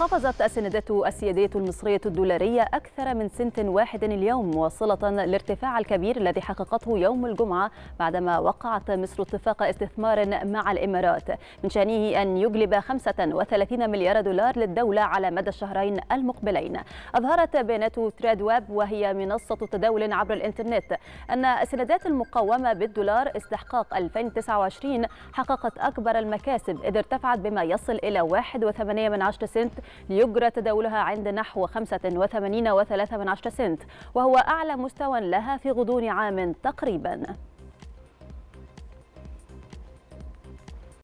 قفزت السندات السيادية المصرية الدولارية أكثر من سنت واحد اليوم واصلة الارتفاع الكبير الذي حققته يوم الجمعة بعدما وقعت مصر اتفاق استثمار مع الإمارات من شأنه أن يجلب 35 مليار دولار للدولة على مدى الشهرين المقبلين أظهرت بيانات ويب وهي منصة تداول عبر الإنترنت أن السندات المقومة بالدولار استحقاق 2029 حققت أكبر المكاسب إذ ارتفعت بما يصل إلى 1.8 سنت ليجرى تداولها عند نحو 85.3 سنت وهو أعلى مستوى لها في غضون عام تقريباً